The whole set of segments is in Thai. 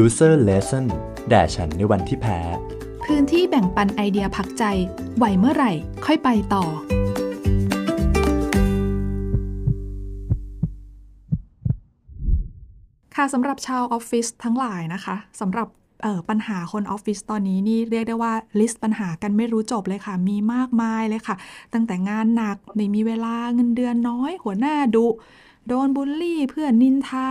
Loser Lesson แด่ฉันในวันที่แพ้ พื้นที่แบ่งปันไอเดียพักใจไหวเมื่อไหร่ค่อยไปต่อ ค่ะสำหรับชาวออฟฟิศทั้งหลายนะคะสำหรับปัญหาคนออฟฟิศตอนนี้นี่เรียกได้ว่าลิสต์ปัญหากันไม่รู้จบเลยค่ะมีมากมายเลยค่ะ ตั้งแต่งานหนัก ไม่มีเวลาเงินเดือนน้อย หัวหน้าดุ โดนบูลลี่เพื่อนนินทา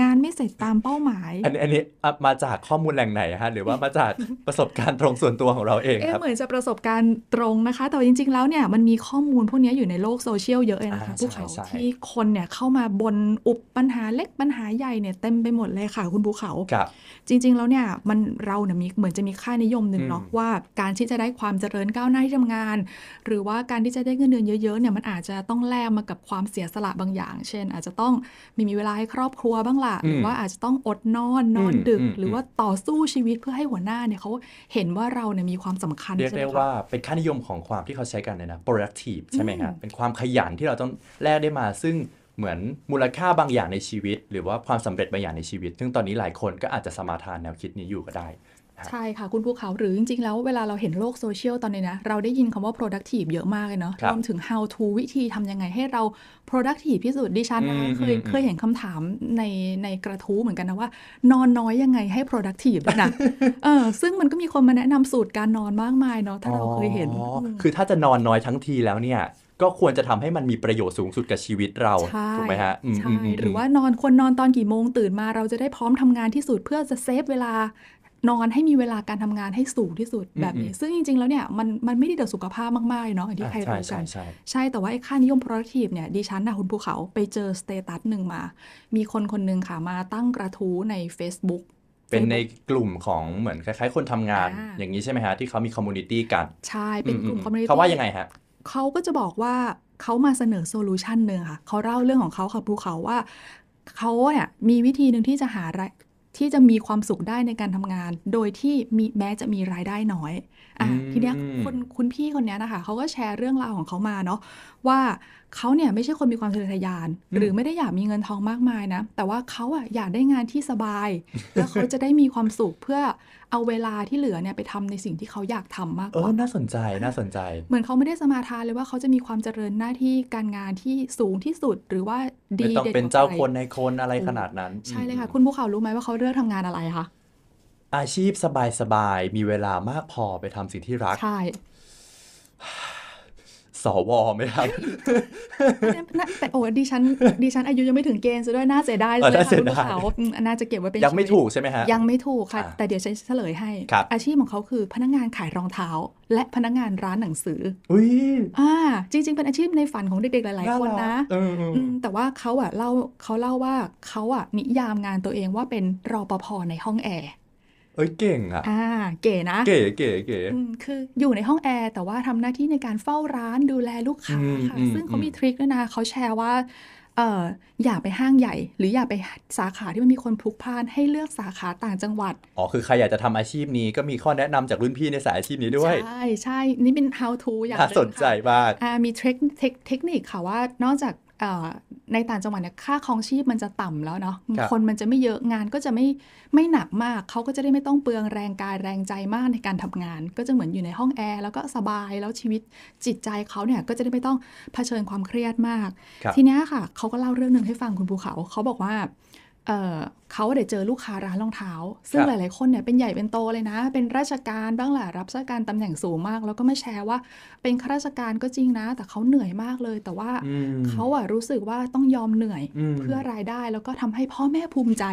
งานไม่เสร็จตามเป้าหมายอันนี้อันนี้มาจากข้อมูลแหล่งไหนฮะหรือว่ามาจากประสบการณ์ตรงส่วนตัวของเราเองครับ เหมือนจะประสบการณ์ตรงนะคะ แต่จริงๆแล้วเนี่ยมันมีข้อมูลพวกนี้อยู่ในโลกโซเชียลเยอะเลยนะคะพวกเขาที่คนเนี่ยเข้ามาบนอุปปัญหาเล็กปัญหาใหญ่เนี่ยเต็มไปหมดเลยค่ะคุณภูเขาครับจริงๆแล้วเนี่ยมันเราเนี่ยมีเหมือนจะมีค่านิยมหนึ่งเนาะว่า การที่จะได้ความเจริญก้าวหน้าที่ทำงาน หรือว่าการที่จะได้เงินเดือนเยอะๆเนี่ยมันอาจจะต้องแลกมากับความเสียสละบางอย่าง เช่น อาจจะต้องมีมีเวลาให้ครอบครัวบ้างละหรือว่าอาจจะต้องอดนอนนอนดึก หรือว่าต่อสู้ชีวิตเพื่อให้หัวหน้าเนี่ยเขาเห็นว่าเราเนี่ยมีความสำคัญเรียกได้ว่าเป็นค่านิยมของความที่เขาใช้กันเลยนะ productive ใช่ไหมครับเป็นความขยันที่เราต้องแลกได้มา ซึ่งเหมือนมูลค่าบางอย่างในชีวิต หรือว่าความสำเร็จบางอย่างในชีวิต ซึ่งตอนนี้หลายคนก็อาจจะสมาทานแนวคิดนี้อยู่ก็ได้ใช่ค่ะคุณภูเขาหรือจริง ๆ แล้วเวลาเราเห็นโลกโซเชียลตอนนี้นะเราได้ยินคำว่า productive เยอะมากเลยเนาะรวมถึง how to วิธีทํำยังไงให้เรา productive ที่สุด ดิฉันนะเคยเคยเห็นคำถามในในกระทู้เหมือนกันนะว่า นอนน้อยยังไงให้ productive นะเออซึ่งมันก็มีคนมาแนะนำสูตรการนอนมากมายเนาะถ้าเราเคยเห็นคือถ้าจะนอนน้อยทั้งทีแล้วเนี่ย ก็ควรจะทำให้มันมีประโยชน์สูงสุดกับชีวิตเราถูกไหมฮะใช่หรือว่านอนควรนอนตอนกี่โมงตื่นมาเราจะได้พร้อมทำงานที่สุดเพื่อจะเซฟเวลานอนให้มีเวลาการทำงานให้สูงที่สุดแบบนี้ซึ่งจริงๆ แล้วเนี่ย มันมันไม่ได้เดือดสุขภาพมาก ๆ เนาะอย่างที่ใครรู้กัน ใช่ แต่ว่าไอ้ค่านิยม productive เนี่ยดิฉันนะคุณภูเขาไปเจอสเตตัสหนึ่งมา มีคนคนหนึ่งค่ะ มาตั้งกระทู้ใน Facebook เป็นในกลุ่มของเหมือนคล้าย ๆ คนทำงานออย่างนี้ใช่ไหมฮะ ที่เขามีคอมมูนิตี้กัน ใช่ เป็นกลุ่มคอมมูนิตี้เขาว่ายังไงฮะเขาก็จะบอกว่าเขามาเสนอโซลูชันหนึ่งค่ะเขาเล่าเรื่องของเขาค่ะภูเขาว่าเขาเนี่ยมีวิธีหนึ่งที่จะหารที่จะมีความสุขได้ในการทำงาน โดยที่มีแม้จะมีรายได้น้อย อ่ะทีเนี้ยคนคุณพี่คนเนี้ยนะคะเขาก็แชร์เรื่องราวของเขามาเนาะว่าเขาเนี่ยไม่ใช่คนมีความทะเยอทะยาน หรือไม่ได้อยากมีเงินทองมากมายนะ แต่ว่าเขาอ่ะอยากได้งานที่สบาย แล้วเขาจะได้มีความสุขเพื่อเอาเวลาที่เหลือเนี่ยไปทำในสิ่งที่เขาอยากทำมากกว่าน่าสนใจน่าสนใจ เหมือนเขาไม่ได้สมาทานเลยว่าเขาจะมีความเจริญหน้าที่การงานที่สูงที่สุดหรือว่าดีไม่ต้องเป็นเจ้าคนในคนอะไรขนาดนั้น ใช่เลยค่ะคุณผูเขารู้ไหมว่าเขาเลือกทำงานอะไรคะอาชีพสบายๆมีเวลามากพอไปทำสิ่งที่รักใช่สวไหมครับแต่โอ้ดิฉันดิฉันอายุยังไม่ถึงเกณฑ์ซะด้วยน่าเสียดายเลยค่ะคุณผูาเขน่าจะเก็บไว้เป็น ยังไม่ถูกใช่ไหมฮะ ยังไม่ถูกค่ะ แต่เดี๋ยวฉันเฉลยให้ อาชีพของเขาคือพนักงานขายรองเท้า และพนักงานร้านหนังสืออุ้ยอ่า จริงๆเป็นอาชีพในฝันของเด็กๆหลายๆคนนะแต่ว่าเขาอ่ะเล่าเขาเล่าว่าเขาอ่ะนิยามงานตัวเองว่าเป็นรอปภในห้องแอร์เอ้ยเก่งอ่ะอ่าเก๋นะ เก๋เก๋เก๋คืออยู่ในห้องแอร์แต่ว่าทำหน้าที่ในการเฝ้าร้านดูแลลูกค้าค่ะซึ่งเขามีทริคด้วยนะเขาแชร์ว่าเอออย่าไปห้างใหญ่ หรืออย่าไปสาขาที่มันมีคนพลุกพล่านให้เลือกสาขาต่างจังหวัด อ๋อคือใครอยากจะทำอาชีพนี้ก็มีข้อแนะนำจากรุ่นพี่ในสายอาชีพนี้ด้วย ใช่ใช่นี่เป็น how to อย่างนสนใจมากอ่ามีทคเทคนิคค่ะว่านอกจากในต่างจังหวัดเนี่ยค่าครองชีพมันจะต่ำแล้วเนาะคนมันจะไม่เยอะงานก็จะไม่ไม่หนักมากเขาก็จะได้ไม่ต้องเปลืองแรงกายแรงใจมากในการทำงาน ก็จะเหมือนอยู่ในห้องแอร์แล้วก็สบายแล้วชีวิตจิตใจเขาเนี่ยก็จะได้ไม่ต้องเผชิญความเครียดมาก ทีนี้ค่ะเขาก็เล่าเรื่องหนึ่งให้ฟังคุณภูเขาเขาบอกว่าเขาได้เจอลูกค้าร้านรองเท้า ซึ่งหลาย ๆคนเนี่ยเป็นใหญ่เป็นโตเลยนะ เป็นราชการบ้างแหละรับราชการตำแหน่งสูงมาก แล้วก็มาแชร์ว่า เป็นข้าราชการก็จริงนะ แต่เขาเหนื่อยมากเลย แต่ว่าเขาอะรู้สึกว่าต้องยอมเหนื่อย เพื่อรายได้แล้วก็ทำให้พ่อแม่ภูมิใจ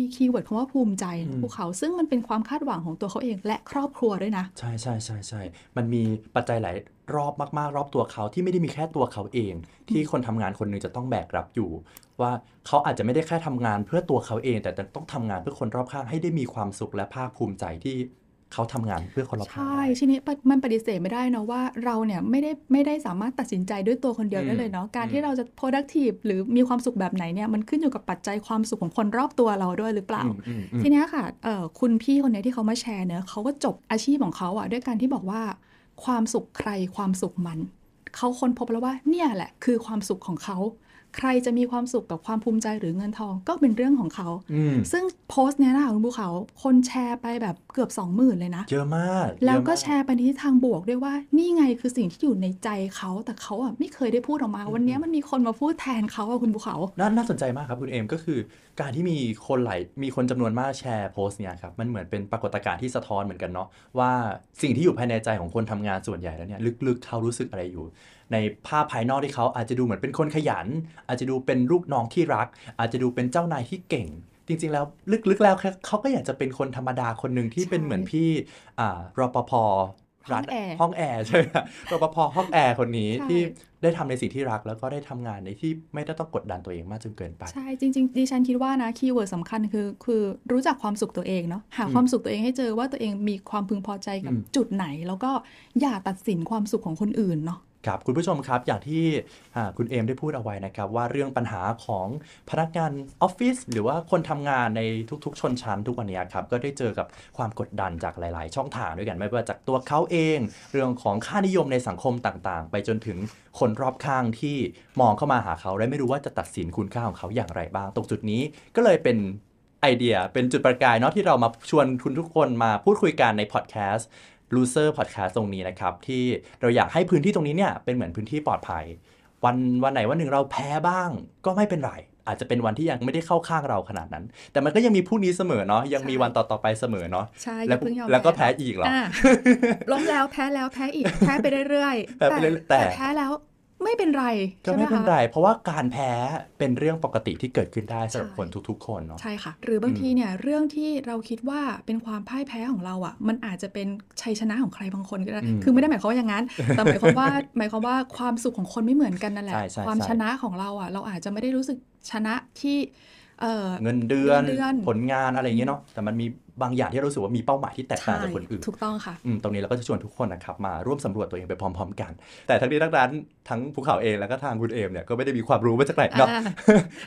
มีคีย์เวิร์ดคำว่าภูมิใจพวกเขาซึ่งมันเป็นความคาดหวังของตัวเขาเอง และครอบครัวด้วยนะใช่ใช่ใช่ใช่มันมีปัจจัยหลายรอบมาก ๆ รอบตัวเขาที่ไม่ได้มีแค่ตัวเขาเอง ที่คนทำงานคนนึงจะต้องแบกรับอยู่ว่าเขาอาจจะไม่ได้แค่ทำงานเพื่อตัวเขาเอง แต่ต้องทำงานเพื่อคนรอบข้างให้ได้มีความสุขและภาคภูมิใจที่เขาทำงานเพื่อคนรอบข้าง ใช่ทีนี้มันปฏิเสธไม่ได้นะว่า เราเนี่ยไม่ได้ ไม่ได้สามารถตัดสินใจด้วยตัวคนเดียวได้เลยเนาะการที่เราจะ productive หรือมีความสุขแบบไหนเนี่ยมันขึ้นอยู่กับปัจจัยความสุขของคนรอบตัวเราด้วยหรือเปล่า ทีนี้ค่ะคุณพี่คนนี้ที่เขามาแชร์เนี่ยเขาก็จบอาชีพของเขาอ่ะด้วยการที่บอกว่า ความสุขใครความสุขมันเขาค้นพบแล้วว่าเนี่ยแหละคือความสุขของเขาใครจะมีความสุขกับความภูมิใจหรือเงินทองก็เป็นเรื่องของเขา ซึ่งโพสต์เนี้ยนะ คุณภูเขา คนแชร์ไปแบบเกือบ20,000เลยนะ เยอะมาก แล้วก็แชร์ไปในทางบวกด้วยว่านี่ไงคือสิ่งที่อยู่ในใจเขาแต่เขาอ่ะ ไม่เคยได้พูดออกมา วันนี้มันมีคนมาพูดแทนเขาอ่ะคุณภูเขาน่าสนใจมากครับ คุณเอม ก็คือ การที่มีคนหลายมีคนจำนวนมากแชร์โพสต์เนี่ยครับมันเหมือนเป็นปรากฏการณ์ที่สะท้อนเหมือนกันเนาะว่าสิ่งที่อยู่ภายในใจของคนทำงานส่วนใหญ่แล้วเนี่ยลึกๆ เขารู้สึกอะไรอยู่ในภาพภายนอกที่เขาอาจจะดูเหมือนเป็นคนขยัน อาจจะดูเป็น ลูกน้องที่รัก อาจจะดูเป็นเจ้านายที่เก่ง จริง ๆ แล้วลึกๆแล้วเขาก็อยากจะเป็นคนธรรมดาคนหนึ่งที่เป็นเหมือนพี่รอปภร้านห้องแอร์ใช่ไหมรปภห้องแอร์คนนี้ที่ได้ทำในสิ่งที่รักแล้วก็ได้ทำงานในที่ไม่ได้ต้องกดดันตัวเองมากจนเกินไปใช่ จริงๆดิฉันคิดว่านะคีย์เวิร์ดสำคัญคือ คือรู้จักความสุขตัวเองเนาะหาความสุขตัวเองให้เจอว่าตัวเองมีความพึงพอใจกับจุดไหน แล้วก็อย่าตัดสินความสุขของคนอื่นเนาะครับคุณผู้ชมครับ อย่างที่คุณเอมได้พูดเอาไว้นะครับ ว่าเรื่องปัญหาของพนักงานออฟฟิศหรือว่าคนทำงานในทุกๆ ชนชั้นทุกวันนี้ครับ ก็ได้เจอกับความกดดันจากหลายๆ ช่องทางด้วยกัน ไม่ว่าจากตัวเขาเอง เรื่องของค่านิยมในสังคมต่างๆ ไปจนถึงคนรอบข้างที่มองเข้ามาหาเขา และไม่รู้ว่าจะตัดสินคุณค่าของเขาอย่างไรบ้างตรงจุดนี้ก็เลยเป็นไอเดียเป็นจุดประกายเนาะที่เรามาชวนคุณทุกคนมาพูดคุยกันในพอดแคสต์ลูเซอร์พอดแคสต์ตรงนี้นะครับที่เราอยากให้พื้นที่ตรงนี้เนี่ยเป็นเหมือนพื้นที่ปลอดภัยวันวันไหนวันหนึ่งเราแพ้บ้างก็ไม่เป็นไร อาจจะเป็นวันที่ยังไม่ได้เข้าข้างเราขนาดนั้น แต่มันก็ยังมีผู้นี้เสมอเนาะยังมีวันต่อตอไปเสมอเนาะใช่แล้วแล้วก็แพ้อีกหรอล้มแล้วแพ้แล้วแพ้อีกแพ้ไปเรื่อยๆ แต่แพ้แล้วไม่เป็นไรก็ไม่เป็นไรเพราะว่าการแพ้เป็นเรื่องปกติที่เกิดขึ้นได้สำหรับคนทุก ๆ คนเนาะใช่ค่ะ หรือบางทีเนี่ยเรื่องที่เราคิดว่าเป็นความพ่ายแพ้ของเราอ่ะ มันอาจจะเป็นชัยชนะของใครบางคนก็ได้คือไม่ได้หมายความว่าอย่างนั้นแต่หมายความว่าหมายความว่าความสุขของคนไม่เหมือนกันนั่นแหละความชนะของเราอ่ะ เราอาจจะไม่ได้รู้สึกชนะที่เงินเดือนผลงานอะไรอย่างเงี้ยเนาะแต่มันมีบางอย่างที่เราสึกว่ามีเป้าหมายที่แตกต่างจากคนอื่น ถูกต้องค่ะตรงนี้เราก็จะชวนทุกคนนะครับ มาร่วมสำรวจตัวเองไปพร้อมๆกัน แต่ทั้งนี้ทั้งนั้นทั้งภูเขาเองแล้วก็ทางคุณเอมเนี่ยก็ไม่ได้มีความรู้มาจากไหนเนาะ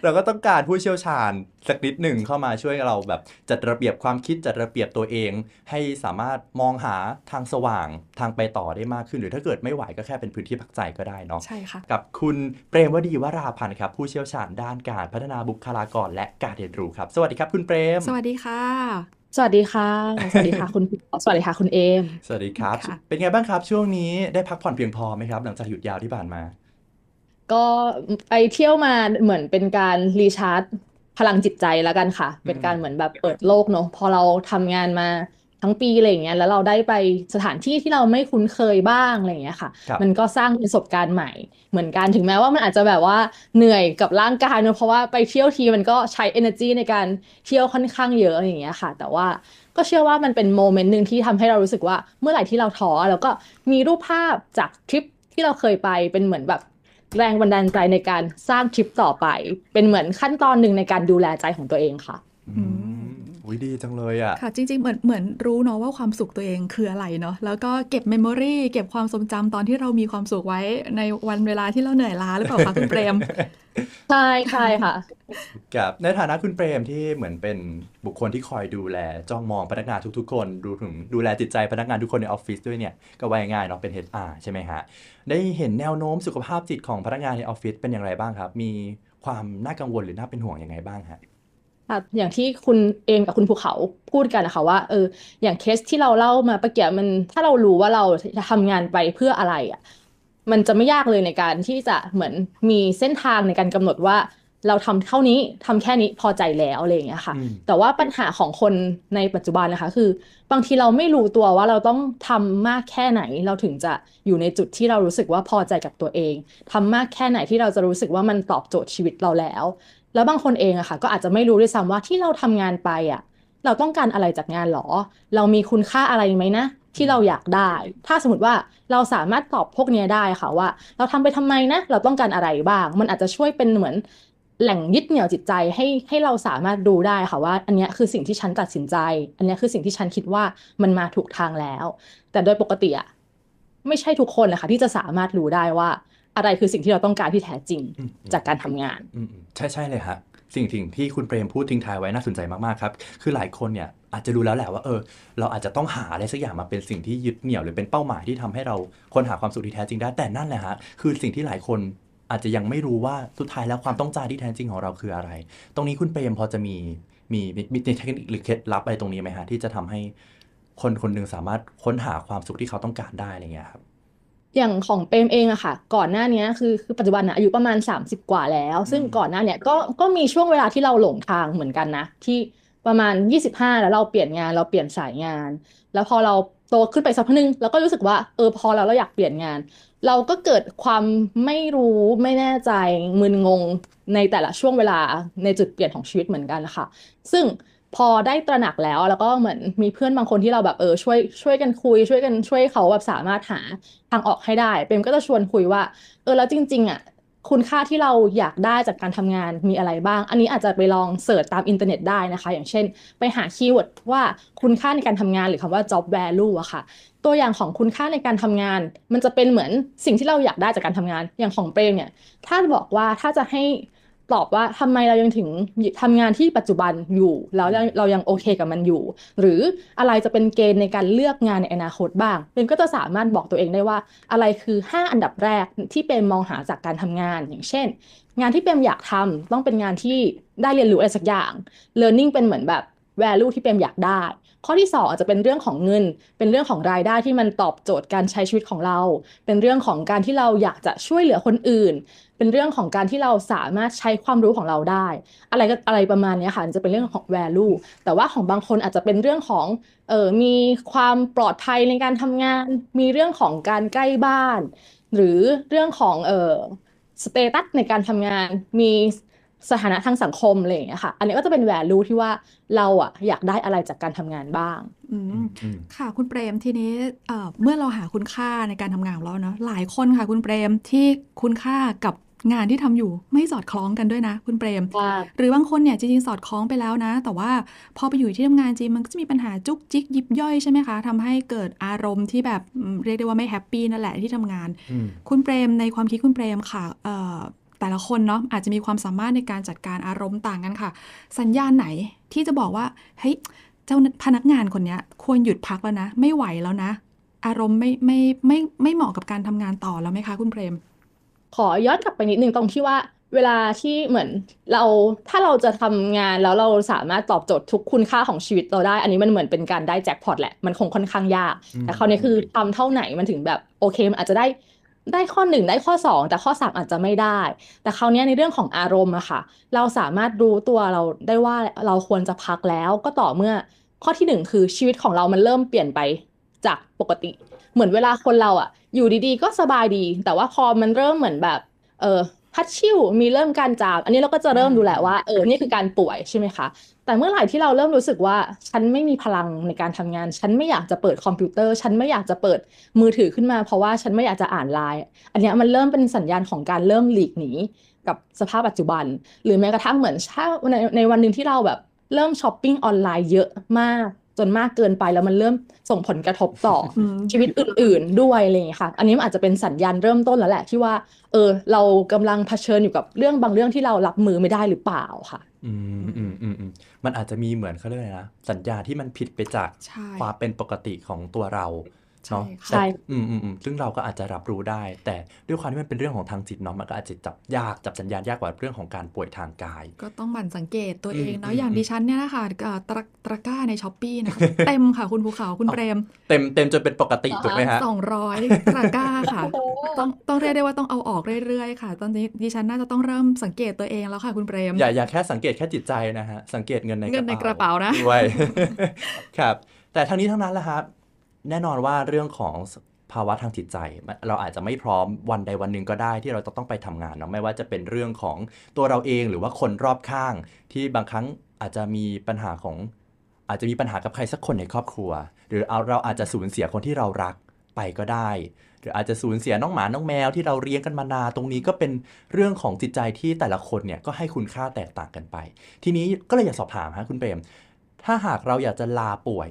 เราก็ต้องการผู้เชี่ยวชาญ สักนิดหนึ่งเข้ามาช่วยเราแบบจัดระเบียบความคิดจัดระเบียบตัวเอง ให้สามารถมองหาทางสว่างทางไปต่อได้มากขึ้น หรือถ้าเกิดไม่ไหวก็แค่เป็นพื้นที่พักใจก็ได้เนาะใช่ค่ะกับคุณเปรมวดีวราพันธ์ครับผู้เชี่ยวชาญด้านการพัฒนาบุคลากรและการเรียนรู้ครับสวัสดีครับคุณเปรม สวัสดีค่ะสวัสดีค่ะ สวัสดีค่ะคุณสวัสดีค่ะ คุณเอมสวัสดีครับ เป็นไงบ้างครับช่วงนี้ได้พักผ่อนเพียงพอไหมครับ หลังจากหยุดยาวที่ผ่านมา ก็ไปเที่ยวมาเหมือนเป็นการรีชาร์จพลังจิตใจแล้วกันค่ะ เป็นการเหมือนแบบเปิดโลกเนาะพอเราทำงานมาทั้งปีอะไรอย่างเงี้ยแล้วเราได้ไปสถานที่ที่เราไม่คุ้นเคยบ้างอะไรอย่างเงี้ยค่ะ มันก็สร้างประสบการณ์ใหม่ เหมือนกันถึงแม้ว่ามันอาจจะแบบว่าเหนื่อยกับร่างกายเนอะเพราะว่าไปเที่ยวทีมันก็ใช้ energy ในการเที่ยวค่อนข้างเยอะอะไรอย่างเงี้ยค่ะแต่ว่าก็เชื่อว่ามันเป็นโมเมนต์หนึ่งที่ทำให้เรารู้สึกว่าเมื่อไหร่ที่เราท้อเราก็มีรูปภาพจากทริปที่เราเคยไปเป็นเหมือนแบบแรงบันดาลใจในการสร้างทริปต่อไป เป็นเหมือนขั้นตอนหนึ่งในการดูแลใจของตัวเองค่ะอือุ้ยดีจังเลยอะ่ะค่ะ จริงๆ เหมือนเหมือนรู้เนาะว่าความสุขตัวเองคืออะไรเนาะแล้วก็เก็บเมมโมรีเก็บความทรงจำตอนที่เรามีความสุขไว้ในวันเวลาที่เราเหนื่อยล้าหรือเปล่าคะคุณเปรมใช่ใช่ค่ะ กับในฐานะคุณเปรมที่เหมือนเป็นบุคคลที่คอยดูแลจ้องมองพนักงานทุกๆ คน ดูถึงดูแลจิตใจพนักงานทุกคนในออฟฟิศด้วยเนี่ย ก็ว่าง่ายเนาะเป็นเฮดอาใช่ไหมฮะได้เห็นแนวโน้มสุขภาพจิตของพนักงานในออฟฟิศเป็นอย่างไรบ้างครับ มีความน่ากังวลหรือน่าเป็นห่วงยังไงบ้างฮะอย่างที่คุณเองกับคุณภูเขาพูดกันนะคะว่าเออ อย่างเคสที่เราเล่ามาปะเกียมัน ถ้าเรารู้ว่าเราจะทำงานไปเพื่ออะไรอ่ะมันจะไม่ยากเลยในการที่จะเหมือนมีเส้นทางในการกำหนดว่า เราทำเท่านี้ทำแค่นี้พอใจแล้วอะไรอย่างเงี้ยค่ะ แต่ว่าปัญหาของคนในปัจจุบันนะคะคือ บางทีเราไม่รู้ตัวว่าเราต้องทำมากแค่ไหน เราถึงจะอยู่ในจุดที่เรารู้สึกว่าพอใจกับตัวเอง ทำมากแค่ไหนที่เราจะรู้สึกว่ามันตอบโจทย์ชีวิตเราแล้วแล้วบางคนเองอะค่ะ ก็อาจจะไม่รู้ด้วยซ้ำว่าที่เราทำงานไปอะเราต้องการอะไรจากงานหรอ เรามีคุณค่าอะไรไหมนะ ที่เราอยากได้ ถ้าสมมติว่าเราสามารถตอบพวกนี้ได้ค่ะว่าเราทำไปทำไมนะ เราต้องการอะไรบ้าง มันอาจจะช่วยเป็นเหมือนแหล่งยึดเหนี่ยวจิตใจให้ให้เราสามารถดูได้ค่ะว่า อันนี้คือสิ่งที่ฉันตัดสินใจ อันนี้คือสิ่งที่ฉันคิดว่ามันมาถูกทางแล้ว แต่โดยปกติอะไม่ใช่ทุกคนนะคะที่จะสามารถรู้ได้ว่าอะไรคือสิ่งที่เราต้องการที่แท้จริงจากการทำงานใช่ใช่เลยฮะสิ่งที่คุณเปรมพูดทิ้งท้ายไว้น่าสนใจมากๆครับ คือหลายคนเนี่ย อาจจะรู้แล้วแหละว่าเออ เราอาจจะต้องหาอะไรสักอย่างมาเป็นสิ่งที่ยึดเหนี่ยวหรือเป็นเป้าหมายที่ทำให้เราค้นหาความสุขที่แท้จริงได้ แต่นั่นแหละฮะ คือสิ่งที่หลายคน อาจจะยังไม่รู้ว่าสุดท้ายแล้วความต้องการที่แท้จริงของเราคืออะไร ตรงนี้คุณเปรมพอจะมีมีมีเทคนิคหรือเคล็ดลับอะไรตรงนี้ไหมฮะที่จะทำให้ คนคนหนึ่งสามารถค้นหาความสุขที่เขาต้องการได้อะไรเงี้ยครับอย่างของเปมเองอะค่ะก่อนหน้านี้คือคือปัจจุบันอะอายุประมาณ 30 กว่าแล้ว ซึ่งก่อนหน้าเนี้ยก็ก็มีช่วงเวลาที่เราหลงทางเหมือนกันนะที่ประมาณ 25แล้วเราเปลี่ยนงานเราเปลี่ยนสายงาน แล้วพอเราโตขึ้นไปสักพักนึงเราก็รู้สึกว่า เออพอแล้วเราอยากเปลี่ยนงาน เราก็เกิดความไม่รู้ไม่แน่ใจมึนงงในแต่ละช่วงเวลาในจุดเปลี่ยนของชีวิตเหมือนกันนะคะซึ่งพอได้ตระหนักแล้วแล้วก็เหมือนมีเพื่อนบางคนที่เราแบบเออช่วยช่วยกันคุย ช่วยกันช่วยเขาแบบสามารถหาทางออกให้ได้เปมก็จะชวนคุยว่า เออแล้วจริงๆอ่ะคุณค่าที่เราอยากได้จากการทำงานมีอะไรบ้าง อันนี้อาจจะไปลองเสิร์ชตามอินเทอร์เน็ตได้นะคะอย่างเช่นไปหาคีย์เวิร์ดว่าคุณค่าในการทำงานหรือคำว่า job value อะค่ะ ตัวอย่างของคุณค่าในการทำงาน มันจะเป็นเหมือนสิ่งที่เราอยากได้จากการทำงานอย่างของเปรมเนี่ยถ้าบอกว่าถ้าจะให้ตอบว่าทำไมเรายังถึงทำงานที่ปัจจุบันอยู่แล้วเรายังโอเคกับมันอยู่ หรืออะไรจะเป็นเกณฑ์ในการเลือกงานในอนาคตบ้าง เป็นก็จะสามารถบอกตัวเองได้ว่าอะไรคือ 5 อันดับแรกที่เป็นมองหาจากการทำงาน อย่างเช่น งานที่เป็นอยากทำต้องเป็นงานที่ได้เรียนรู้อะไรสักอย่าง learning เป็นเหมือนแบบ value ที่เป็นอยากได้ ข้อที่2อาจจะเป็นเรื่องของเงินเป็นเรื่องของรายได้ที่มันตอบโจทย์การใช้ชีวิตของเราเป็นเรื่องของการที่เราอยากจะช่วยเหลือคนอื่นเป็นเรื่องของการที่เราสามารถใช้ความรู้ของเราได้ อะไรก็อะไรประมาณนี้ค่ะจะเป็นเรื่องของ value แต่ว่าของบางคนอาจจะเป็นเรื่องของเออมีความปลอดภัยในการทำงาน มีเรื่องของการใกล้บ้าน หรือเรื่องของเออสเตตัสในการทำงาน มีสถานะทางสังคมอะไรอย่างเงี้ยค่ะอันนี้ก็จะเป็นแวลูที่ว่าเราอะอยากได้อะไรจากการทำงานบ้างค่ะคุณเปรมทีนี้เมื่อเราหาคุณค่าในการทำงานของเราเนาะหลายคนค่ะคุณเปรมที่คุณค่ากับงานที่ทำอยู่ไม่สอดคล้องกันด้วยนะ คุณเปรมหรือบางคนเนี่ยจริง ๆ สอดคล้องไปแล้วนะ แต่ว่าพอไปอยู่ที่ทำงานจริงมันก็จะมีปัญหาจุกจิกยิบย่อยใช่ไหมคะ ทำให้เกิดอารมณ์ที่แบบเรียกได้ว่าไม่แฮปปี้นั่นแหละ ที่ทำงาน คุณเปรมในความคิดคุณเปรมค่ะแต่ละคนเนาะอาจจะมีความสามารถในการจัดการอารมณ์ต่างกันค่ะ สัญญาณไหนที่จะบอกว่าเฮ้ยเจ้าพนักงานคนนี้ควรหยุดพักแล้วนะไม่ไหวแล้วนะ อารมณ์ไม่ไม่ไม่ไม่เหมาะกับการทำงานต่อแล้วไหมคะ คุณเพรมขอย้อนกลับไปนิดนึงตรงที่ว่าเวลาที่เหมือนเรา ถ้าเราจะทำงานแล้วเราสามารถตอบโจทย์ทุกคุณค่าของชีวิตเราได้ อันนี้มันเหมือนเป็นการได้แจ็คพอตแหละมันคงค่อนข้างยากแต่คราวนี้คือทำเท่าไหร่มันถึงแบบโอเคมันอาจจะได้ได้ข้อหนึ่งได้ข้อสองแต่ข้อสามอาจจะไม่ได้ แต่คราวนี้ในเรื่องของอารมณ์อะค่ะ เราสามารถรู้ตัวเราได้ว่าเราควรจะพักแล้วก็ต่อเมื่อข้อที่หนึ่งคือชีวิตของเรามันเริ่มเปลี่ยนไปจากปกติเหมือนเวลาคนเราอะอยู่ดีๆก็สบายดี แต่ว่าพอมันเริ่มเหมือนแบบเออพัดชิวมีเริ่มการจามอันนี้เราก็จะเริ่มดูแหละว่าเออนี่คือการป่วยใช่ไหมคะแต่เมื่อไหร่ที่เราเริ่มรู้สึกว่าฉันไม่มีพลังในการทำงานฉันไม่อยากจะเปิดคอมพิวเตอร์ ฉันไม่อยากจะเปิดมือถือขึ้นมา เพราะว่าฉันไม่อยากจะอ่านไลน์อันนี้มันเริ่มเป็นสัญญาณของการเริ่มหลีกหนีกับสภาพปัจจุบัน หรือแม้กระทั่งเหมือนถ้าในในวันหนึ่งที่เราแบบเริ่มช้อปปิ้งออนไลน์เยอะมากจนมากเกินไปแล้วมันเริ่มส่งผลกระทบต่อ ชีวิตอื่น ๆ ด้วยอะไรอย่างนี้ค่ะ อันนี้มันอาจจะเป็นสัญญาณเริ่มต้นแล้วแหละที่ว่า เออเรากำลังเผชิญอยู่กับเรื่องบางเรื่องที่เรารับมือไม่ได้หรือเปล่าค่ะ อืมอืมอืมอืมมันอาจจะมีเหมือนเขาเรียกนะ สัญญาที่มันผิดไปจาก ความเป็นปกติของตัวเราเนาะใช่อืมอืมอืมซึ่งเราก็อาจจะรับรู้ได้ แต่ด้วยความที่มันเป็นเรื่องของทางจิตเนาะ มันก็อาจจะจับยากจับสัญญาณยากกว่าเรื่องของการป่วยทางกาย ก็ต้องหมั่นสังเกตตัวเองเนาะอย่างดิฉันเนี่ยนะคะตะตะก้าในช้อปปี้นะคะเต็มค่ะคุณภูเขาคุณเปรม เต็มเต็มจนเป็นปกติถูกไหมฮะสองร้อยตะก้าค่ะ ต้องต้องเรียกได้ว่าต้องเอาออกเรื่อยๆ ค่ะ ตอนนี้ดิฉันน่าจะต้องเริ่มสังเกตตัวเองแล้วค่ะคุณเปรม อย่าอย่าแค่สังเกตแค่จิตใจนะฮะ สังเกตเงินในเงินในกระเป๋านะด้วยครับ แต่ทั้งนี้ทั้งนั้นแหะครับแน่นอนว่าเรื่องของภาวะทางจิตใจเราอาจจะไม่พร้อมวันใดวันหนึ่งก็ได้ที่เราจะต้องไปทำงานเนาะไม่ว่าจะเป็นเรื่องของตัวเราเองหรือว่าคนรอบข้าง ที่บางครั้งอาจจะมีปัญหาของ อาจจะมีปัญหากับใครสักคนในครอบครัว หรือเราอาจจะสูญเสียคนที่เรารักไปก็ได้ หรืออาจจะสูญเสียน้องหมาน้องแมวที่เราเลี้ยงกันมานา ตรงนี้ก็เป็นเรื่องของจิตใจที่แต่ละคนเนี่ยก็ให้คุณค่าแตกต่างกันไป ทีนี้ก็เลยอยากสอบถามฮะคุณเปรมถ้าหากเราอยากจะลาป่วย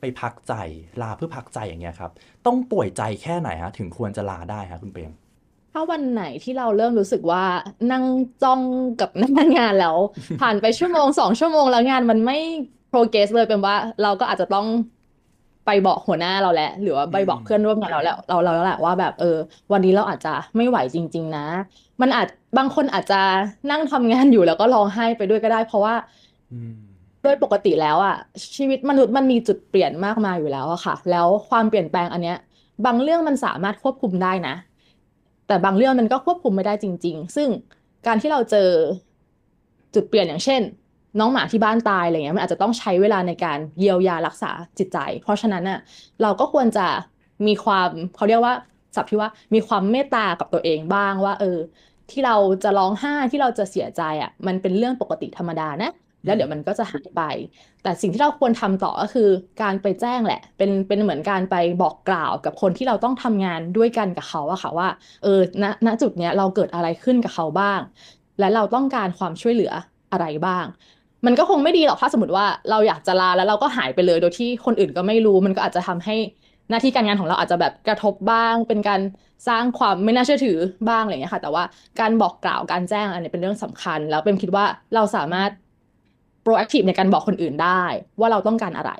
ไปพักใจลาเพื่อพักใจอย่างเงี้ยครับ ต้องป่วยใจแค่ไหนฮะถึงควรจะลาได้ฮะคุณเปรมถ้าวันไหนที่เราเริ่มรู้สึกว่านั่งจ้องกับหน้างานแล้ว ผ่านไปชั่วโมงสองชั่วโมง แล้วงานมันไม่โปรเกรสเลยเป็นว่าเราก็อาจจะต้องไปบอกหัวหน้าเราแหละหรือว่าไปบอกเพื่อนร่วมงานเราแล้วเราเราแล้วแหละว่าแบบเออ วันนี้เราอาจจะไม่ไหวจริง ๆ นะ มันอาจบางคนอาจจะนั่งทำงานอยู่แล้วก็ร้องไห้ไปด้วยก็ได้ เพราะว่าโดยปกติแล้วอะชีวิตมนุษย์มันมีจุดเปลี่ยนมากมายอยู่แล้วอะค่ะ แล้วความเปลี่ยนแปลงอันเนี้ย บางเรื่องมันสามารถควบคุมได้นะ แต่บางเรื่องมันก็ควบคุมไม่ได้จริง ๆ ซึ่งการที่เราเจอจุดเปลี่ยนอย่างเช่น น้องหมาที่บ้านตายอะไรเงี้ยมันอาจจะต้องใช้เวลาในการเยียวยารักษาจิตใจ เพราะฉะนั้นอะเราก็ควรจะมีความเขาเรียกว่าศัพท์ที่ว่ามีความเมตตากับตัวเองบ้างว่า เออ ที่เราจะร้องไห้ที่เราจะเสียใจอะ่ะ มันเป็นเรื่องปกติธรรมดานะแล้วเดี๋ยวมันก็จะหายไป แต่สิ่งที่เราควรทำต่อก็คือการไปแจ้งแหละ เป็นเป็นเหมือนการไปบอกกล่าวกับคนที่เราต้องทำงานด้วยกันกับเขาอะค่ะว่า เออณณจุดเนี้ยเราเกิดอะไรขึ้นกับเขาบ้าง และเราต้องการความช่วยเหลืออะไรบ้าง มันก็คงไม่ดีหรอกถ้าสมมติว่าเราอยากจะลาแล้วเราก็หายไปเลย โดยที่คนอื่นก็ไม่รู้ มันก็อาจจะทำให้หน้าที่การงานของเราอาจจะแบบกระทบบ้าง เป็นการสร้างความไม่น่าเชื่อถือบ้างอะไรอย่างเงี้ยค่ะ แต่ว่าการบอกกล่าว การแจ้งอันนี้เป็นเรื่องสำคัญ แล้วเป็นคิดว่าเราสามารถโปรแอคทีฟในการบอกคนอื่นได้ ว่าเราต้องการอะไร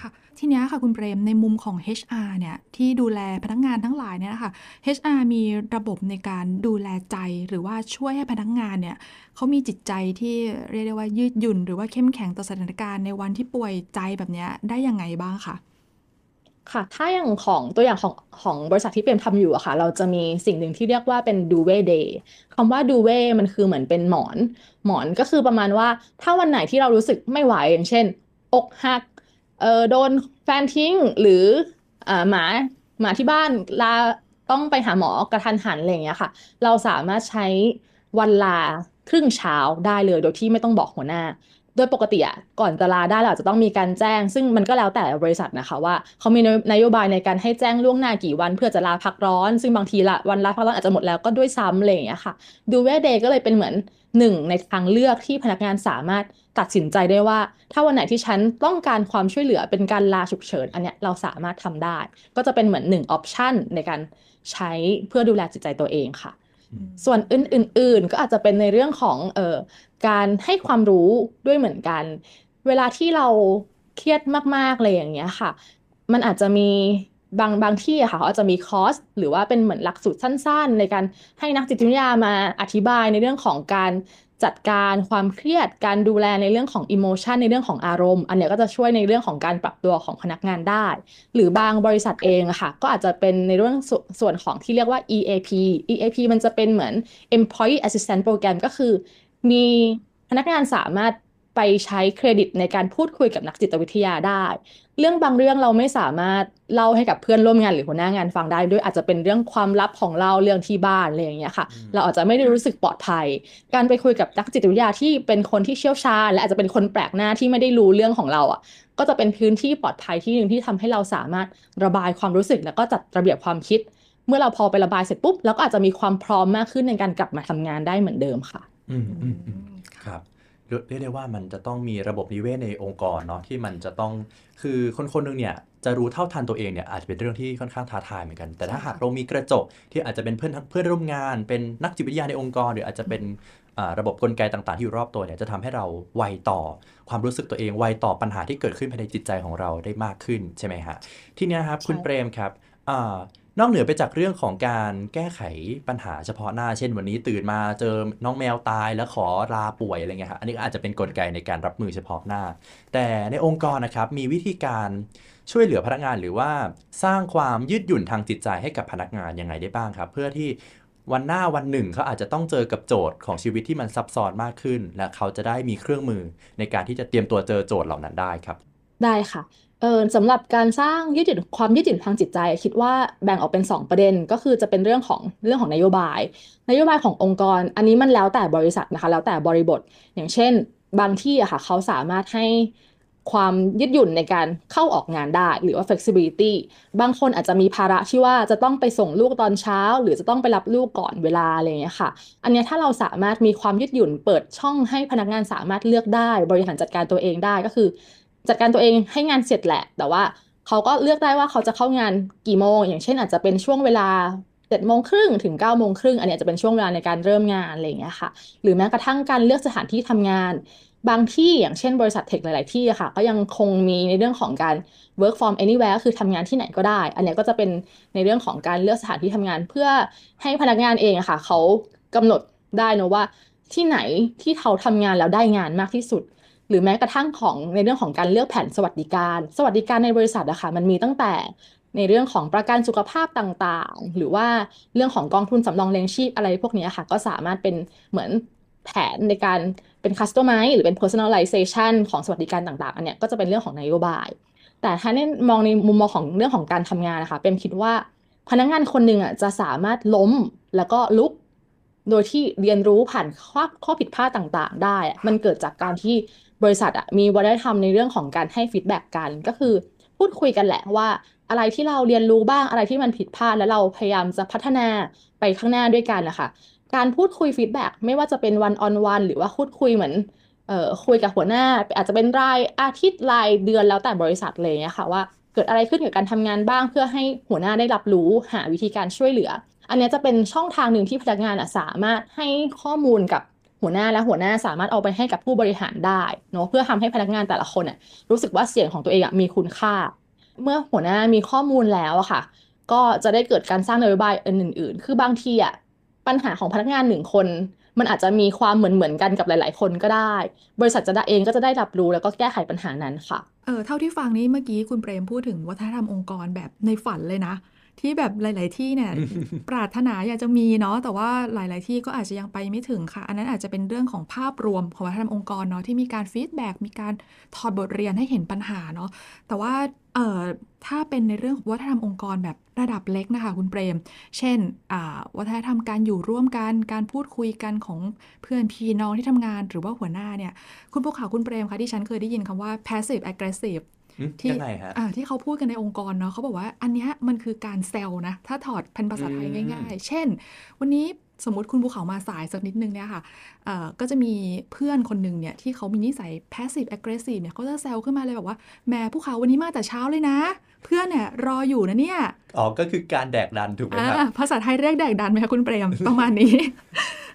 ค่ะ ทีนี้ค่ะคุณเปรม ในมุมของ HR เนี่ยที่ดูแลพนักงงานทั้งหลายเนี่ยนะคะ HR มีระบบในการดูแลใจหรือว่าช่วยให้พนักงงานเนี่ยเขามีจิตใจที่เรียกได้ว่ายืดหยุ่นหรือว่าเข้มแข็งต่อสถานการณ์ในวันที่ป่วยใจแบบนี้ได้ยังไงบ้างคะค่ะ ถ้าอย่างของตัวอย่างของของบริษัทที่เปรมทำอยู่อะค่ะ เราจะมีสิ่งหนึ่งที่เรียกว่าเป็นดูเวเดย์คำว่าดูเวมันคือเหมือนเป็นหมอน หมอนก็คือประมาณว่าถ้าวันไหนที่เรารู้สึกไม่ไหวอย่างเช่นอกหัก เออโดนแฟนทิ้ง หรืออ่าหมาหมาที่บ้านลาต้องไปหาหมอกระทันหันอะไรอย่างเงี้ยค่ะ เราสามารถใช้วันลาครึ่งเช้าได้เลยโดยที่ไม่ต้องบอกหัวหน้าโดยปกติอะก่อนจะลาได้เราจะต้องมีการแจ้ง ซึ่งมันก็แล้วแต่บริษัทนะคะ ว่าเขามีนโยบายในการให้แจ้งล่วงหน้ากี่วัน เพื่อจะลาพักร้อน ซึ่งบางทีละวันลาพักร้อนอาจจะหมดแล้วก็ด้วยซ้ำอะไรอย่างเงี้ยค่ะดูเวเดย์ก็เลยเป็นเหมือนหนึ่งในทางเลือกที่พนักงานสามารถตัดสินใจได้ว่า ถ้าวันไหนที่ฉันต้องการความช่วยเหลือเป็นการลาฉุกเฉินอันเนี้ยเราสามารถทำได้ ก็จะเป็นเหมือนหนึ่งออปชันในการใช้เพื่อดูแลจิตใจตัวเองค่ะ ส่วนอื่นๆก็อาจจะเป็นในเรื่องของเอ่อการให้ความรู้ด้วยเหมือนกัน เวลาที่เราเครียดมากๆ เลยอย่างเงี้ยค่ะ มันอาจจะมีบางบางที่ค่ะเขาอาจจะมีคอร์ส หรือว่าเป็นเหมือนหลักสูตรสั้นๆ ในการให้นักจิตวิทยามาอธิบายในเรื่องของการจัดการความเครียด การดูแลในเรื่องของอิโมชันในเรื่องของอารมณ์ อันเนี้ยก็จะช่วยในเรื่องของการปรับตัวของพนักงานได้ หรือบางบริษัทเองค่ะ ก็อาจจะเป็นในเรื่องสส่วนของที่เรียกว่า EAP EAP มันจะเป็นเหมือน Employee Assistance Program ก็คือมีพนักงานสามารถไปใช้เครดิตในการพูดคุยกับนักจิตวิทยาได้ เรื่องบางเรื่องเราไม่สามารถเล่าให้กับเพื่อนร่วมงานหรือหัวหน้างานฟังได้ ด้วยอาจจะเป็นเรื่องความลับของเราเรื่องที่บ้านอะไรอย่างเงี้ยค่ะ เราอาจจะไม่ได้รู้สึกปลอดภัย การไปคุยกับนักจิตวิทยาที่เป็นคนที่เชี่ยวชาญ และอาจจะเป็นคนแปลกหน้าที่ไม่ได้รู้เรื่องของเราอ่ะ ก็จะเป็นพื้นที่ปลอดภัยที่หนึ่งที่ทำให้เราสามารถระบายความรู้สึกแล้วก็จัดระเบียบความคิด เมื่อเราพอไประบายเสร็จปุ๊บเราก็อาจจะมีความพร้อมมากขึ้นในการกลับมาทำงานได้เหมือนเดิมค่ะอืมอืมครับเรียกได้ว่ามันจะต้องมีระบบนิเวศในองค์กรเนาะที่มันจะต้องคือคนคนหนึ่งเนี่ยจะรู้เท่าทันตัวเองเนี่ยอาจจะเป็นเรื่องที่ค่อนข้างท้าทายเหมือนกันแต่ถ้าหากเรามีกระจกที่อาจจะเป็นเพื่อนเพื่อนร่วมงานเป็นนักจิตวิทยาในองค์กร หรืออาจจะเป็นระบบกลไกต่าง ๆที่อยู่รอบตัวเนี่ยจะทำให้เราไวต่อความรู้สึกตัวเองไวต่อปัญหาที่เกิดขึ้นภายในจิตใจของเราได้มากขึ้นใช่ไหมฮะทีนี้ครับคุณเปรมครับนอกเหนือไปจากเรื่องของการแก้ไขปัญหาเฉพาะหน้า เช่น วันนี้ตื่นมาเจอน้องแมวตาย แล้วขอลาป่วยอะไรเงี้ยครอันนี้อาจจะเป็นนกลไกในการรับมือเฉพาะหน้า แต่ในองค์กรนะครับมีวิธีการช่วยเหลือพนักงานหรือว่า สร้างความยืดหยุ่นทางจิตใจให้กับพนักงาน ยังไงได้บ้างครับ เพื่อที่วันหน้าวันหนึ่งเขาอาจจะต้องเจอกับโจทย์ของชีวิตที่มันซับซ้อนมากขึ้น และเขาจะได้มีเครื่องมือในการที่จะเตรียมตัวเจอโจทย์เหล่านั้นได้ครับ ได้ค่ะเออสำหรับการสร้างยืดหยุ่นความยืดหยุ่นทางจิตใจ คิดว่าแบ่งออกเป็น 2 ประเด็นก็คือจะเป็นเรื่องของเรื่องของนโยบาย นโยบายขององค์กร อันนี้มันแล้วแต่บริษัทนะคะ แล้วแต่บริบทอย่างเช่น บางที่อะค่ะเขาสามารถให้ความยืดหยุ่นในการเข้าออกงานได้ หรือว่า flexibility บางคนอาจจะมีภาระที่ว่าจะต้องไปส่งลูกตอนเช้า หรือจะต้องไปรับลูกก่อนเวลาอะไรอย่างเงี้ยค่ะ อันนี้ถ้าเราสามารถมีความยืดหยุ่นเปิดช่องให้พนักงานสามารถเลือกได้บริหารจัดการตัวเองได้ก็คือจัดการตัวเองให้งานเสร็จแหละ แต่ว่าเขาก็เลือกได้ว่าเขาจะเข้างานกี่โมง อย่างเช่นอาจจะเป็นช่วงเวลาเจ็ดโมงครึ่งถึงเก้าโมงครึ่ง อันนี้จะเป็นช่วงเวลาในการเริ่มงานอะไรอย่างเงี้ยค่ะ หรือแม้กระทั่งการเลือกสถานที่ทำงาน บางที่อย่างเช่น บริษัทเทคหลายๆที่ค่ะ ก็ยังคงมีในเรื่องของการ work from anywhere คือทำงานที่ไหนก็ได้ อันนี้ก็จะเป็นในเรื่องของการเลือกสถานที่ทำงานเพื่อให้พนักงานเองค่ะเขากำหนดได้นะว่าที่ไหนที่เขาทำงานแล้วได้งานมากที่สุดหรือแม้กระทั่งของในเรื่องของการเลือกแผนสวัสดิการ สวัสดิการในบริษัทนะคะมันมีตั้งแต่ในเรื่องของประกันสุขภาพต่างๆ หรือว่าเรื่องของกองทุนสำรองเลี้ยงชีพอะไรพวกนี้ค่ะก็สามารถเป็นเหมือนแผนในการเป็นคัสตอมไมซ์หรือเป็น personalization ของสวัสดิการต่าง ๆ อันเนี้ยก็จะเป็นเรื่องของนโยบาย แต่ถ้าเน้นมองในมุมมองของเรื่องของการทำงานนะคะเป็นคิดว่าพนักงงานคนหนึ่งอ่ะจะสามารถล้มแล้วก็ลุกโดยที่เรียนรู้ผ่านข้อข้อผิดพลาดต่างๆ ได้ มันเกิดจากการที่บริษัทอะมีวัฒนธรรมในเรื่องของการให้ฟีดแบ็กกัน ก็คือพูดคุยกันแหละว่า อะไรที่เราเรียนรู้บ้างอะไรที่มันผิดพลาดแล้วเราพยายามจะพัฒนาไปข้างหน้าด้วยกันนะคะการพูดคุยฟีดแบ็กไม่ว่าจะเป็นวันออนวันหรือว่าพูดคุยเหมือนเอ่อคุยกับหัวหน้าอาจจะเป็นรายอาทิตย์รายเดือนแล้วแต่บริษัทเลยนะคะว่าเกิดอะไรขึ้นกับการทำงานบ้างเพื่อให้หัวหน้าได้รับรู้หาวิธีการช่วยเหลือ อันนี้จะเป็นช่องทางหนึ่งที่พนักงานสามารถให้ข้อมูลกับหัวหน้าและหัวหน้าสามารถเอาไปให้กับผู้บริหารได้เนาะเพื่อทำให้พนักงานแต่ละคนอ่ะรู้สึกว่าเสียงของตัวเองอ่ะมีคุณค่า เมื่อหัวหน้ามีข้อมูลแล้วอะค่ะ ก็จะได้เกิดการสร้างนโยบายอื่นๆ คือบางทีอ่ะปัญหาของพนักงานหนึ่งคนมันอาจจะมีความเหมือนเหมือนกันกับหลาย ๆคนก็ได้ บริษัทจะได้เองก็จะได้รับรู้ แล้วก็แก้ไขปัญหานั้นค่ะเออเท่าที่ฟังนี้เมื่อกี้คุณเปรมพูดถึงวัฒนธรรมองค์กรแบบในฝันเลยนะที่แบบหลาย ๆ ที่เนี่ยปรารถนาอยากจะมีเนาะแต่ว่าหลาย ๆ ที่ก็อาจจะยังไปไม่ถึงค่ะอันนั้นอาจจะเป็นเรื่องของภาพรวมของวัฒนธรรมองค์กรเนาะที่มีการฟีดแบ็กมีการถอดบทเรียนให้เห็นปัญหาเนาะแต่ว่าเอ่อถ้าเป็นในเรื่องวัฒนธรรมองค์กร แบบระดับเล็กนะคะคุณเปรมเช่นวัฒนธรรมการอยู่ร่วมกันการพูดคุยกันของเพื่อนพี่น้องที่ทำงานหรือว่าหัวหน้าเนี่ยคุณพวกข่าวคุณเปรมคะที่ฉันเคยได้ยินคำว่า passive aggressive ที่อะะที่เขาพูดกันในองค์กรเนาะเขาบอกว่า อันนี้มันคือการเซลล์นะ ถ้าถอดเป็นภาษาไทยง่ายๆ เช่น วันนี้สมมติคุณภูเขามาสายสักนิดนึงเนี่ยค่ะ ก็จะมีเพื่อนคนหนึ่งเนี่ย ที่เขามีนิสัย passive aggressive เนี่ยเขาจะแซวขึ้นมาเลยแบบว่า แม่ภูเขาวันนี้มาแต่เช้าเลยนะ เพื่อนเนี่ยรออยู่นะเนี่ย อ๋อ ก็คือการแดกดันถูกไหมครับภาษาไทยเรียกแดกดันไหมคะคุณเปรม ประมาณนี้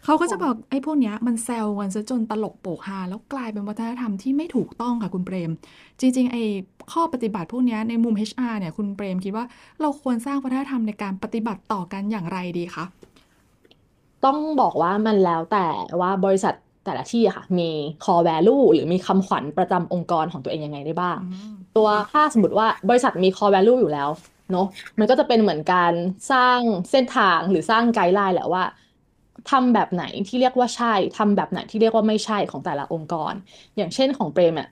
เขาก็จะบอก ไอ้พวกเนี้ยมันแซวกันซะจนตลกโปกฮา แล้วกลายเป็นวัฒนธรรมที่ไม่ถูกต้องค่ะคุณเปรม จริงๆไอ้ข้อปฏิบัติพวกนี้ในมุม HR เนี่ยคุณเปรมคิดว่าเราควรสร้างวัฒนธรรมในการปฏิบัติต่อกันอย่างไรดีคะต้องบอกว่ามันแล้วแต่ว่าบริษัทแต่ละที่ค่ะ มี core value หรือมีคำขวัญประจำองค์กรของตัวเองยังไงได้บ้าง ตัวถ้าสมมติว่า บริษัทมี core value อยู่แล้วเนาะมันก็จะเป็นเหมือนการสร้างเส้นทางหรือสร้างไกด์ไลน์แหละว่าทำแบบไหนที่เรียกว่าใช่ทำแบบไหน ที่เรียกว่าไม่ใช่ของแต่ละองค์กร อย่างเช่นของเปรมอะ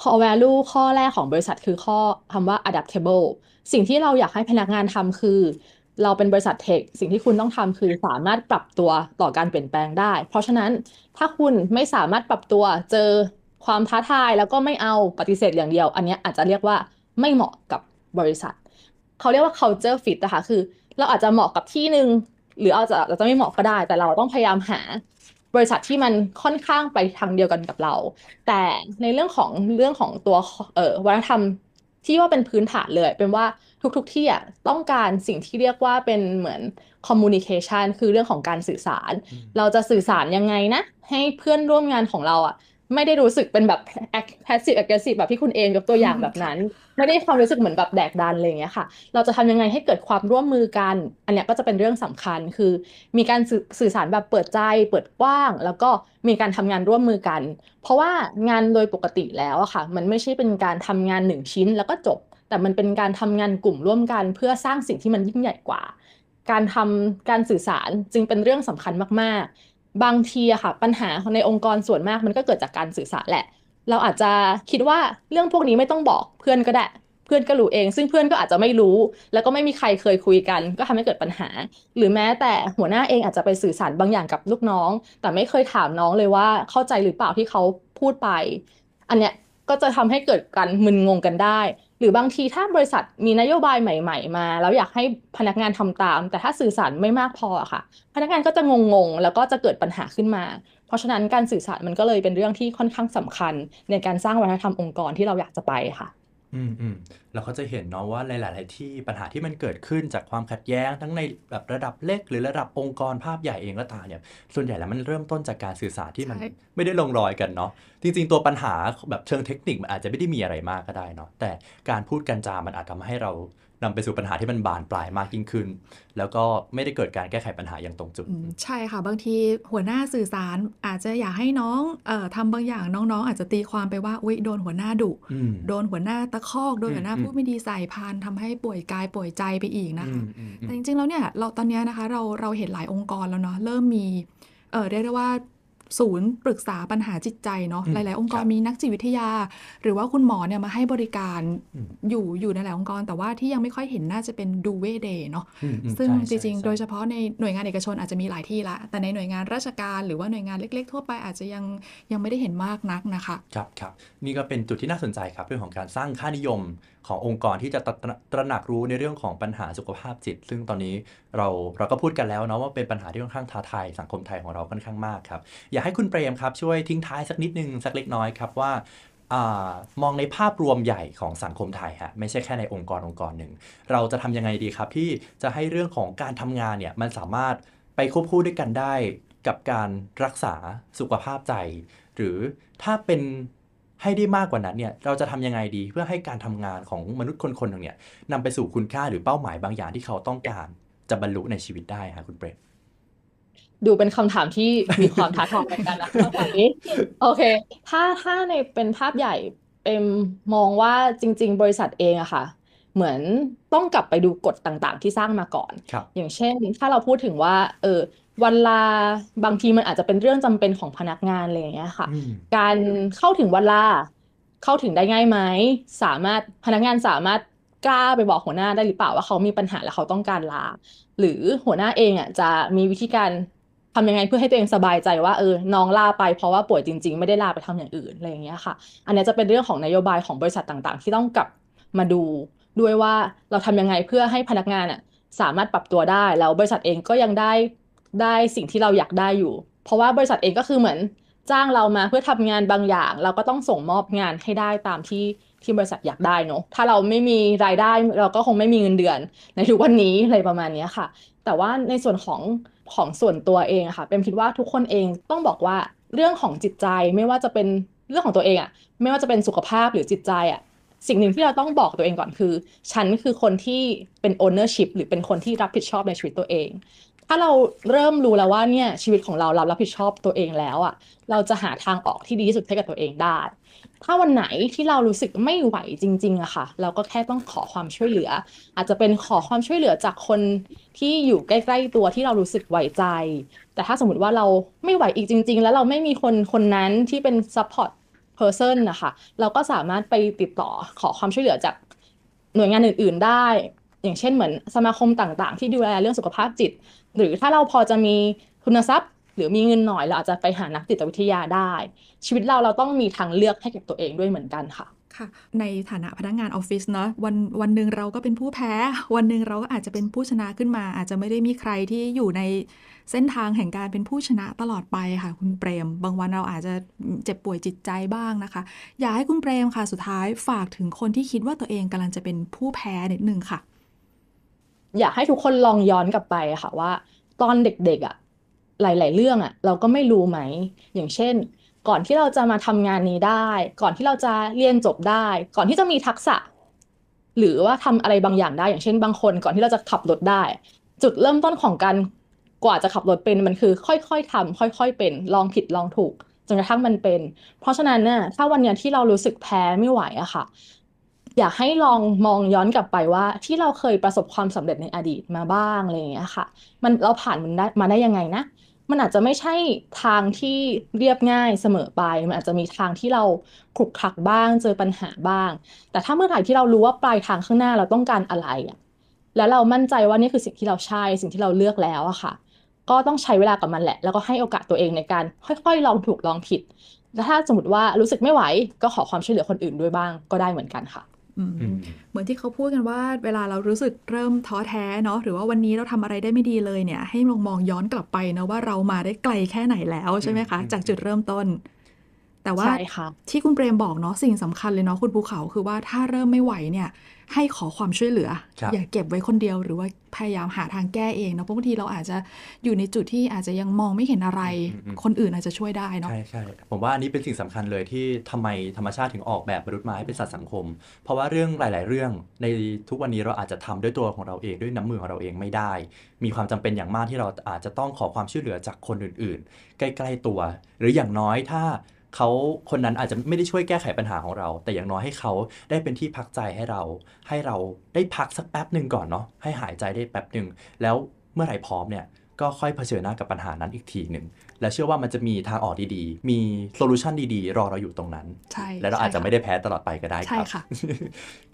core value ข้อแรกของบริษัทคือข้อคำว่า adaptable สิ่งที่เราอยากให้พนักงานทำคือเราเป็นบริษัทเทคสิ่งที่คุณต้องทำคือสามารถปรับตัวต่อการเปลี่ยนแปลงได้ เพราะฉะนั้นถ้าคุณไม่สามารถปรับตัวเจอความท้าทายแล้วก็ไม่เอาปฏิเสธอย่างเดียว อันนี้อาจจะเรียกว่าไม่เหมาะกับบริษัท เขาเรียกว่า culture fit นะคะคือ เราอาจจะเหมาะกับที่หนึ่งหรืออาจจะอาจจะไม่เหมาะก็ได้แต่เราต้องพยายามหาบริษัทที่มันค่อนข้างไปทางเดียวกันกับเรา แต่ในเรื่องของเรื่องของตัวเออวัฒนธรรมที่ว่าเป็นพื้นฐานเลยเป็นว่าทุกๆทที่อ่ะต้องการสิ่งที่เรียกว่าเป็นเหมือนคอมมูนิเคชันคือเรื่องของการสื่อสาร เราจะสื่อสารยังไงนะให้เพื่อนร่วมงานของเราอ่ะไม่ได้รู้สึกเป็นแบบ passive aggressive แบบที่คุณเองยกตัวอย่างแบบนั้น ไม่ได้ความรู้สึกเหมือนแบบแดกดันอะไรเงี้ยค่ะเราจะทำยังไงให้เกิดความร่วมมือกัน อันเนี้ยก็จะเป็นเรื่องสำคัญคือมีการสื่อสารแบบเปิดใจเปิดกว้าง แล้วก็มีการทำงานร่วมมือกัน เพราะว่างานโดยปกติแล้วอะค่ะมันไม่ใช่เป็นการทำงานหนึ่งชิ้นแล้วก็จบแต่มันเป็นการทำงานกลุ่มร่วมกัน เพื่อสร้างสิ่งที่มันยิ่งใหญ่กว่า การทำการสื่อสารจึงเป็นเรื่องสำคัญมากๆ บางทีอะค่ะปัญหาในองค์กรส่วนมากมันก็เกิดจากการสื่อสารแหละ เราอาจจะคิดว่าเรื่องพวกนี้ไม่ต้องบอกเพื่อนก็ได้เพื่อนก็รู้เอง ซึ่งเพื่อนก็อาจจะไม่รู้ แล้วก็ไม่มีใครเคยคุยกัน ก็ทำให้เกิดปัญหา หรือแม้แต่หัวหน้าเองอาจจะไปสื่อสารบางอย่างกับลูกน้อง แต่ไม่เคยถามน้องเลยว่าเข้าใจหรือเปล่าที่เขาพูดไป อันเนี้ยก็จะทำให้เกิดการมึนงงกันได้หรือบางทีถ้าบริษัทมีนโยบายใหม่ ๆ มาแล้วอยากให้พนักงานทำตาม แต่ถ้าสื่อสารไม่มากพอค่ะ พนักงานก็จะงง ๆ แล้วก็จะเกิดปัญหาขึ้นมา เพราะฉะนั้นการสื่อสารมันก็เลยเป็นเรื่องที่ค่อนข้างสำคัญในการสร้างวัฒนธรรมองค์กรที่เราอยากจะไปค่ะอืมอืมเราก็จะเห็นเนาะว่าหลายๆที่ปัญหาที่มันเกิดขึ้นจากความขัดแย้งทั้งในแบบระดับเล็กหรือระดับองค์กรภาพใหญ่เองก็ตามเนี่ยส่วนใหญ่แล้วมันเริ่มต้นจากการสื่อสารที่มันไม่ได้ลงรอยกันเนาะจริงๆตัวปัญหาแบบเชิงเทคนิคมันอาจจะไม่ได้มีอะไรมากก็ได้เนาะแต่การพูดกันจามันอาจทำให้เรานำไปสู่ปัญหาที่มันบานปลายมากยิ่งขึ้น แล้วก็ไม่ได้เกิดการแก้ไขปัญหาอย่างตรงจุดใช่ค่ะ บางทีหัวหน้าสื่อสารอาจจะอยากให้น้องออทำบางอย่างน้องๆอาจจะตีความไปว่าอุ้ยโดนหัวหน้าดุ โดนหัวหน้าตะคอกโดนหัวหน้าพูดไม่ดีใส่พานทำให้ป่วยกายป่วยใจไปอีกนะคะแต่จริง ๆ แล้วเนี่ยเราตอนนี้นะคะเราเราเห็นหลายองค์กรแล้วเนาะเริ่มมีเออเรียกได้ว่าศูนย์ปรึกษาปัญหาจิตใจเนาะหลายๆ องค์กรมีนักจิตวิทยาหรือว่าคุณหมอเนี่ยมาให้บริการอยู่อยู่ในหลายองค์กรแต่ว่าที่ยังไม่ค่อยเห็นน่าจะเป็นดูเวเดย์เนาะซึ่งจริง ๆ โดยเฉพาะในหน่วยงานเอกชนอาจจะมีหลายที่ละแต่ในหน่วยงานราชการ หรือว่าหน่วยงานเล็กๆทั่วไปอาจจะยังยังไม่ได้เห็นมากนักนะคะ ครับครับนี่ก็เป็นจุดที่น่าสนใจครับเรื่องของการสร้างค่านิยมขององค์กรที่จะตระหนักรู้ในเรื่องของปัญหาสุขภาพจิต ซึ่งตอนนี้เราเราก็พูดกันแล้วเนาะว่าเป็นปัญหาที่ค่อนข้างท้าทายสังคมไทยของเราค่อนข้างมากครับ อยากให้คุณเปรมครับช่วยทิ้งท้ายสักนิดนึง สักเล็กน้อยครับ ว่า มองในภาพรวมใหญ่ของสังคมไทยฮะไม่ใช่แค่ในองค์กรองค์กรหนึ่งเราจะทำยังไงดีครับ ที่จะให้เรื่องของการทำงานเนี่ยมันสามารถไปควบคู่ด้วยกันได้กับการรักษาสุขภาพใจ หรือถ้าเป็นให้ได้มากกว่านั้น เนี่ยเราจะทำยังไงดีเพื่อให้การทำงานของมนุษย์คนคนหนึ่งเนี่ยนำไปสู่คุณค่าหรือเป้าหมายบางอย่างที่เขาต้องการจะบรรลุในชีวิตได้ค่ะ คุณเบรดดูเป็นคำถามที่มีความท้าทายเหมือนกันนะคำถามนี้ โอเค ถ้าถ้าในเป็นภาพใหญ่เป็นมองว่าจริงๆบริษัทเองอะค่ะ เหมือนต้องกลับไปดูกฎต่างๆที่สร้างมาก่อน อย่างเช่นถ้าเราพูดถึงว่า เออวันลาบางทีมันอาจจะเป็นเรื่องจำเป็นของพนักงานอะไรอย่างเงี้ยค่ะ การเข้าถึงวันลา เข้าถึงได้ง่ายไหมสามารถพนักงานสามารถกล้าไปบอกหัวหน้าได้หรือเปล่า ว่าเขามีปัญหาและเขาต้องการลา หรือหัวหน้าเองอ่ะจะมีวิธีการทำยังไงเพื่อให้ตัวเองสบายใจว่าเออน้องลาไปเพราะว่าป่วยจริง ๆไม่ได้ลาไปทำอย่างอื่นอะไรอย่างเงี้ยค่ะ อันนี้จะเป็นเรื่องของนโยบายของบริษัทต่างๆ ที่ต้องกลับมาดูด้วยว่าเราทำยังไงเพื่อให้พนักงานอ่ะ สามารถปรับตัวได้แล้วบริษัทเองก็ยังได้ได้สิ่งที่เราอยากได้อยู่ เพราะว่าบริษัทเองก็คือเหมือนจ้างเรามาเพื่อทำงานบางอย่าง เราก็ต้องส่งมอบงานให้ได้ตามที่ที่บริษัทอยากได้เนาะ ถ้าเราไม่มีรายได้เราก็คงไม่มีเงินเดือน ในทุกวันนี้ อะไรประมาณนี้ค่ะ แต่ว่าในส่วนของ ของส่วนตัวเองค่ะ เป็นคิดว่าทุกคนเองต้องบอกว่าเรื่องของจิตใจไม่ว่าจะเป็นเรื่องของตัวเองอะไม่ว่าจะเป็นสุขภาพหรือจิตใจอะสิ่งหนึ่งที่เราต้องบอกตัวเองก่อนคือ ฉันคือคนที่เป็น ownership หรือเป็นคนที่รับผิดชอบในชีวิตตัวเองถ้าเราเริ่มรู้แล้วว่าเนี่ยชีวิตของเราเรารับผิดชอบตัวเองแล้วอะ่ะเราจะหาทางออกที่ดีที่สุดให้กับตัวเองได้ถ้าวันไหนที่เรารู้สึกไม่ไหวจริงๆอะค่ะ เราก็แค่ต้องขอความช่วยเหลือ อาจจะเป็นขอความช่วยเหลือจากคนที่อยู่ใกล้ ๆตัวที่เรารู้สึกไหวใจ แต่ถ้าสมมติว่าเราไม่ไหวอีกจริง ๆแล้วเราไม่มีคนคนนั้นที่เป็นซัพพอร์ตเพอร์เซนนะคะเราก็สามารถไปติดต่อขอความช่วยเหลือจาก หน่วยงานอื่นๆได้ อย่างเช่นเหมือนสมาคมต่างๆ ที่ดูแลเรื่องสุขภาพจิตหรือถ้าเราพอจะมีทุนทรัพย์ หรือมีเงินหน่อยเราอาจจะไปหานักจิตวิทยาได้ ชีวิตเราเราต้องมีทางเลือกให้กับตัวเองด้วยเหมือนกันค่ะในฐานะพนักงานออฟฟิศเนาะวันวันหนึ่งเราก็เป็นผู้แพ้ วันหนึ่งเราก็อาจจะเป็นผู้ชนะขึ้นมา อาจจะไม่ได้มีใครที่อยู่ใน เส้นทางแห่งการเป็นผู้ชนะตลอดไปค่ะคุณเปรมบางวันเราอาจจะเจ็บป่วยจิตใจบ้างนะคะอยากให้คุณเปรมค่ะ สุดท้ายฝากถึงคนที่คิดว่าตัวเองกำลังจะเป็นผู้แพ้นิดนึงค่ะอยากให้ทุกคนลองย้อนกลับไปค่ะว่า ตอนเด็ก ๆอะ่ะ หลายๆเรื่องอะ่ะ เราก็ไม่รู้ไหมอย่างเช่น ก่อนที่เราจะมาทำงานนี้ได้ ก่อนที่เราจะเรียนจบได้ ก่อนที่จะมีทักษะ หรือว่าทำอะไรบางอย่างได้ อย่างเช่นบางคนก่อนที่เราจะขับรถได้ จุดเริ่มต้นของการ กว่าจะขับรถเป็นมันคือค่อยๆทำค่อยๆเป็นลองผิดลองถูกจนกระทั่งมันเป็น เพราะฉะนั้นเนี่ยถ้าวันเนี้ยที่เรารู้สึกแพ้ไม่ไหวอะค่ะอยากให้ลองมองย้อนกลับไปว่า ที่เราเคยประสบความสำเร็จในอดีตมาบ้างอะไรอย่างเงี้ยค่ะมันเราผ่านมันได้มาได้ยังไงนะ มันอาจจะไม่ใช่ทางที่เรียบง่ายเสมอไป มันอาจจะมีทางที่เราขลุกขลักบ้างเจอปัญหาบ้าง แต่ถ้าเมื่อไหร่ที่เรารู้ว่าปลายทางข้างหน้าเราต้องการอะไรอะแล้วเรามั่นใจว่านี่คือสิ่งที่เราใช่ สิ่งที่เราเลือกแล้วอะค่ะก็ต้องใช้เวลากับมันแหละแล้วก็ให้โอกาสตัวเองในการ ค่อย ๆ ลองถูกลองผิดแล้วถ้าสมมติว่ารู้สึกไม่ไหวก็ขอความช่วยเหลือคนอื่นด้วยบ้าง ก็ได้เหมือนกันค่ะเหมือนที่เขาพูดกันว่าเวลาเรารู้สึกเริ่มท้อแท้เนาะหรือว่าวันนี้เราทำอะไรได้ไม่ดีเลยเนี่ย ให้ลองมองย้อนกลับไปนะว่าเรามาได้ไกลแค่ไหนแล้วใช่ไหมคะ จากจุดเริ่มต้นแต่ว่าที่คุณเปรมบอกเนาะสิ่งสำคัญเลยเนาะคุณภูเขาคือว่าถ้าเริ่มไม่ไหวเนี่ยให้ขอความช่วยเหลือ อย่าเก็บไว้คนเดียวหรือว่าพยายามหาทางแก้เองเนาะเพราะบางทีเราอาจจะอยู่ในจุดที่อาจจะยังมองไม่เห็นอะไรคนอื่นอาจจะช่วยได้เนาะใช่ใช่ผมว่าอันนี้เป็นสิ่งสำคัญเลยที่ทำไมธรรมชาติถึงออกแบบมนุษย์มาให้เป็นสัตว์สังคม เพราะว่าเรื่องหลาย ๆ เรื่องในทุกวันนี้เราอาจจะทำด้วยตัวของเราเองด้วยน้ำมือของเราเองไม่ได้ มีความจำเป็นอย่างมากที่เราอาจจะต้องขอความช่วยเหลือจากคนอื่น ๆ ใกล้ ๆ ตัว หรืออย่างน้อยถ้าเขาคนนั้นอาจจะไม่ได้ช่วยแก้ไขปัญหาของเรา แต่อย่างน้อยให้เขาได้เป็นที่พักใจให้เรา ให้เราได้พักสักแป๊บหนึ่งก่อนเนาะให้หายใจได้แป๊บหนึ่งแล้วเมื่อไหร่พร้อมเนี่ย ก็ค่อยเผชิญหน้ากับปัญหานั้นอีกทีหนึ่งและเชื่อว่ามันจะมีทางออกดีๆ มีโซลูชันดีๆ รอเราอยู่ตรงนั้น ใช่และเราอาจจะไม่ได้แพ้ตลอดไปก็ได้ครับใช่ค่ะ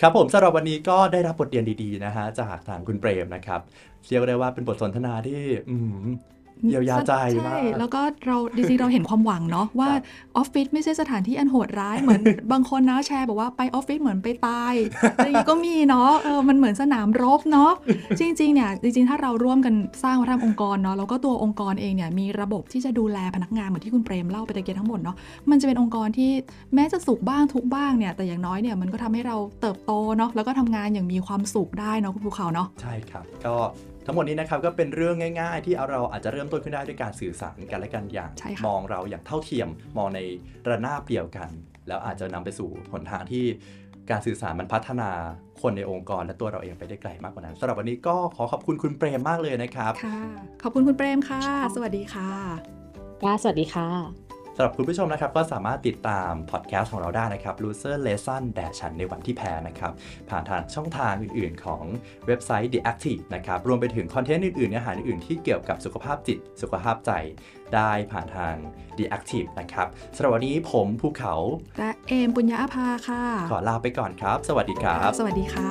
ครับผมสำหรับวันนี้ก็ได้รับบทเรียนดีๆนะฮะจากทางคุณเปรมนะครับเรียกได้ว่าเป็นบทสนทนาที่เยียวยาใจใช่ แล้วก็เราจริงๆเราเห็นความหวังเนาะว่าออฟฟิศไม่ใช่สถานที่อันโหดร้ายเหมือนบางคนนะแชร์บอกว่าไปออฟฟิศเหมือนไปตายอะไรก็มีเนาะเออมันเหมือนสนามรบเนาะจริงๆเนี่ยจริงๆ ถ้าเราร่วมกันสร้างวัฒนธรรมองค์กรเนาะแล้วก็ตัวองค์กรเองเนี่ยมีระบบที่จะดูแลพนักงานเหมือนที่คุณเปรมเล่าไปตะเกียทั้งหมดเนาะมันจะเป็นองค์กรที่แม้จะสุขบ้างทุกบ้างเนี่ยแต่อย่างน้อยเนี่ยมันก็ทำให้เราเติบโตเนาะแล้วก็ทำงานอย่างมีความสุขได้เนาะคุณภูเขาเนาะใช่ครับก็ทั้งหมดนี้นะครับก็เป็นเรื่องง่ายๆ ที่เราอาจจะเริ่มต้นขึ้นได้ด้วยการสื่อสารกันและกันอย่างมองเราอย่างเท่าเทียมมองในระนาบเดียวกัน แล้วอาจจะนำไปสู่หนทางที่การสื่อสารมันพัฒนาคนในองค์กรและตัวเราเองไปได้ไกลมากกว่านั้นสำหรับวันนี้ก็ขอขอบคุณคุณเปรมมากเลยนะครับค่ะขอบคุณคุณเปรมค่ะ สวัสดีค่ะ ค่ะ สวัสดีค่ะสำหรับคุณผู้ชมนะครับก็สามารถติดตามพอดแคสต์ของเราได้นะครับ Loser Lesson แด่ฉันในวันที่แพ้นะครับ ผ่านทางช่องทางอื่นๆของเว็บไซต์ The Active นะครับ รวมไปถึงคอนเทนต์อื่นๆเนื้อหาอื่นๆ ที่เกี่ยวกับสุขภาพจิตสุขภาพใจได้ผ่านทาง The Active นะครับสำหรับวันนี้ผมภูเขา และเอม ปุญญาภาค่ะ ขอลาไปก่อนครับ สวัสดีครับ สวัสดีค่ะ